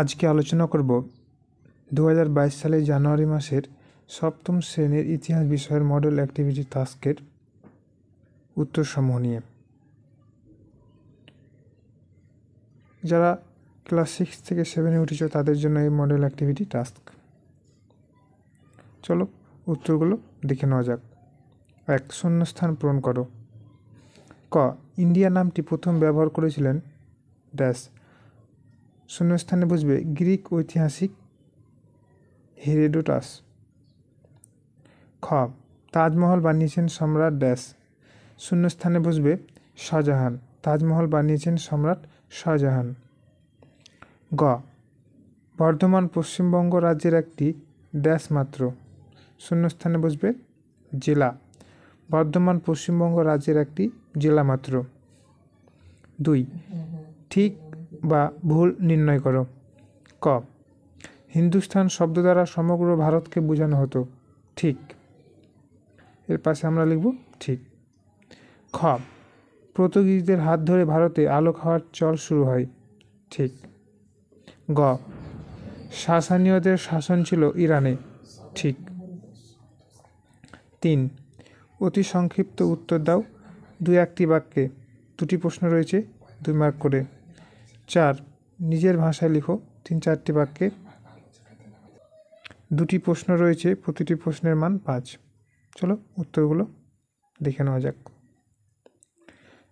আজকে আলোচনা করব দু সালে জানুয়ারি মাসের সপ্তম শ্রেণীর ইতিহাস বিষয়ের মডেল অ্যাক্টিভিটি টাস্কের উত্তরসমূহ নিয়ে যারা ক্লাস সিক্স থেকে সেভেনে উঠেছ তাদের জন্য এই মডেল অ্যাক্টিভিটি টাস্ক চলো উত্তরগুলো দেখে নেওয়া যাক এক শূন্যস্থান পূরণ করো ক ইন্ডিয়া নামটি প্রথম ব্যবহার করেছিলেন ড্যাশ শূন্যস্থানে বসবে গ্রিক ঐতিহাসিক হেরেডোটাস খ তাজমহল বানিয়েছেন সম্রাট ড্যাশ শূন্যস্থানে বসবে শাহজাহান তাজমহল বানিয়েছেন সম্রাট শাহজাহান গ বর্ধমান পশ্চিমবঙ্গ রাজ্যের একটি ড্যাশ মাত্র শূন্যস্থানে বসবে জেলা বর্ধমান পশ্চিমবঙ্গ রাজ্যের একটি জেলা মাত্র দুই ঠিক বা ভুল নির্ণয় করো ক হিন্দুস্থান শব্দ দ্বারা সমগ্র ভারতকে বোঝানো হতো ঠিক এর পাশে আমরা লিখব ঠিক খ পর্তুগিজদের হাত ধরে ভারতে আলো খাওয়ার চল শুরু হয় ঠিক গ সাসানীয়দের শাসন ছিল ইরানে ঠিক তিন অতি সংক্ষিপ্ত উত্তর দাও দুই একটি বাক্যে দুটি প্রশ্ন রয়েছে দুই মার্ক করে চার নিজের ভাষায় লিখো তিন চারটি বাক্যে দুটি প্রশ্ন রয়েছে প্রতিটি প্রশ্নের মান পাঁচ চলো উত্তরগুলো দেখে নেওয়া যাক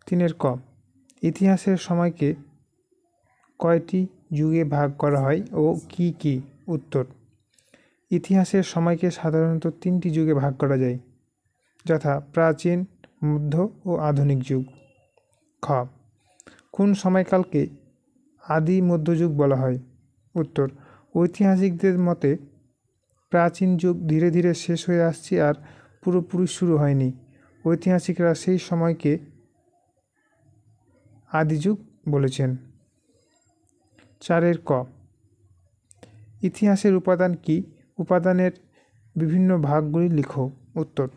তিনের ক ইতিহাসের সময়কে কয়টি যুগে ভাগ করা হয় ও কি কি উত্তর ইতিহাসের সময়কে সাধারণত তিনটি যুগে ভাগ করা যায় যথা প্রাচীন মধ্য ও আধুনিক যুগ খ কোন সময়কালকে আদি মধ্যযুগ বলা হয় উত্তর ঐতিহাসিকদের মতে প্রাচীন যুগ ধীরে ধীরে শেষ হয়ে আসছে আর পুরোপুরি শুরু হয়নি ঐতিহাসিকরা সেই সময়কে আদিযুগ বলেছেন চারের ক ইতিহাসের উপাদান কি উপাদানের বিভিন্ন ভাগগুলি লিখো উত্তর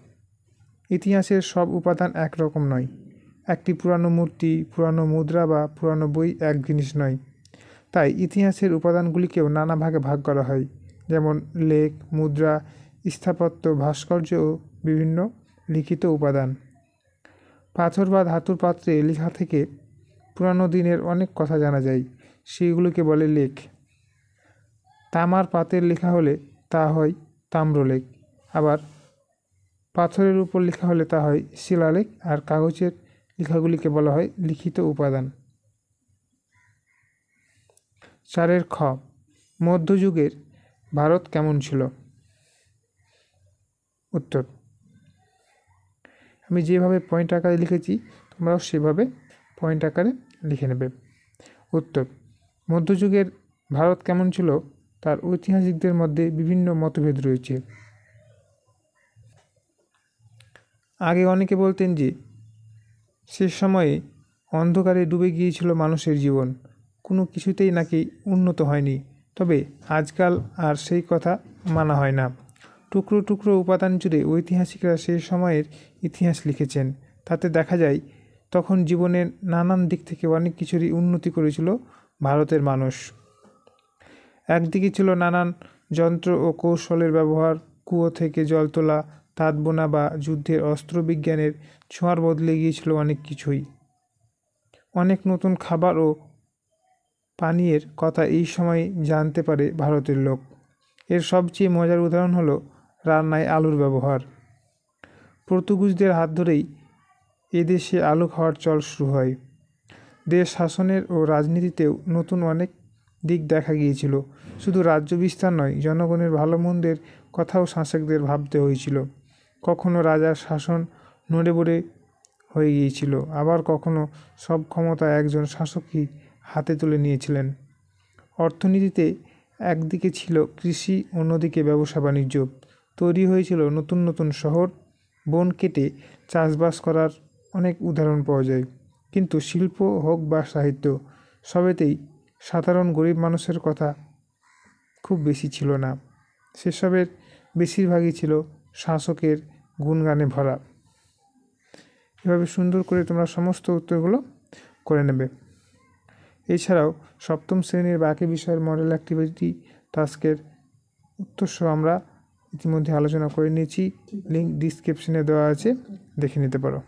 ইতিহাসের সব উপাদান একরকম নয় একটি মূর্তি পুরানো মুদ্রা বা পুরানো বই এক জিনিস নয় তাই ইতিহাসের উপাদানগুলিকেও নানা ভাগে ভাগ করা হয় যেমন লেখ মুদ্রা স্থাপত্য ভাস্কর্য ও বিভিন্ন লিখিত উপাদান পাথর বা ধাতুর পাত্রে লেখা থেকে পুরানো দিনের অনেক কথা জানা যায় সেগুলোকে বলে লেখ তামার পাতের লেখা হলে তা হয় তাম্রলেখ আবার পাথরের উপর লেখা হলে তা হয় শিলালেখ আর কাগজের লেখাগুলিকে বলা হয় লিখিত উপাদান চারের খ মধ্যযুগের ভারত কেমন ছিল উত্তর আমি যেভাবে পয়েন্ট আকারে লিখেছি তোমরাও সেভাবে পয়েন্ট আকারে লিখে নেবে উত্তর মধ্যযুগের ভারত কেমন ছিল তার ঐতিহাসিকদের মধ্যে বিভিন্ন মতভেদ রয়েছে আগে অনেকে বলতেন যে সে সময়ে অন্ধকারে ডুবে গিয়েছিল মানুষের জীবন কোনো কিছুতেই নাকি উন্নত হয়নি তবে আজকাল আর সেই কথা মানা হয় না টুকরো টুকরো উপাদান জুড়ে ঐতিহাসিকরা সেই সময়ের ইতিহাস লিখেছেন তাতে দেখা যায় তখন জীবনের নানান দিক থেকে অনেক কিছুরই উন্নতি করেছিল ভারতের মানুষ একদিকে ছিল নানান যন্ত্র ও কৌশলের ব্যবহার কুয়ো থেকে জল তোলা তাঁত বোনা বা যুদ্ধের অস্ত্রবিজ্ঞানের ছোঁয়ার বদলে গিয়েছিল অনেক কিছুই অনেক নতুন খাবার ও পানীয়ের কথা এই সময় জানতে পারে ভারতের লোক এর সবচেয়ে মজার উদাহরণ হলো রান্নায় আলুর ব্যবহার পর্তুগুজদের হাত ধরেই এদেশে আলু খাওয়ার চল শুরু হয় দেশ শাসনের ও রাজনীতিতেও নতুন অনেক দিক দেখা গিয়েছিল শুধু রাজ্য বিস্তার নয় জনগণের ভালো মন্দের কথাও শাসকদের ভাবতে হয়েছিল কখনো রাজার শাসন বড়ে হয়ে গিয়েছিল আবার কখনো সব ক্ষমতা একজন শাসকই হাতে তুলে নিয়েছিলেন অর্থনীতিতে একদিকে ছিল কৃষি অন্যদিকে ব্যবসা বাণিজ্য তৈরি হয়েছিল নতুন নতুন শহর বন কেটে চাষবাস করার অনেক উদাহরণ পাওয়া যায় কিন্তু শিল্প হোক বা সাহিত্য সবেতেই সাধারণ গরিব মানুষের কথা খুব বেশি ছিল না সেসবের বেশিরভাগই ছিল শাসকের গুণগানে ভরা এভাবে সুন্দর করে তোমরা সমস্ত উত্তরগুলো করে নেবে এছাড়াও সপ্তম শ্রেণীর বাকি বিষয়ের মডেল অ্যাক্টিভিটি টাস্কের উত্তরসহ আমরা ইতিমধ্যে আলোচনা করে নিয়েছি লিঙ্ক ডিসক্রিপশনে দেওয়া আছে দেখে নিতে পারো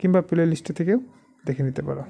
কিংবা প্লে লিস্টে থেকেও দেখে নিতে পারো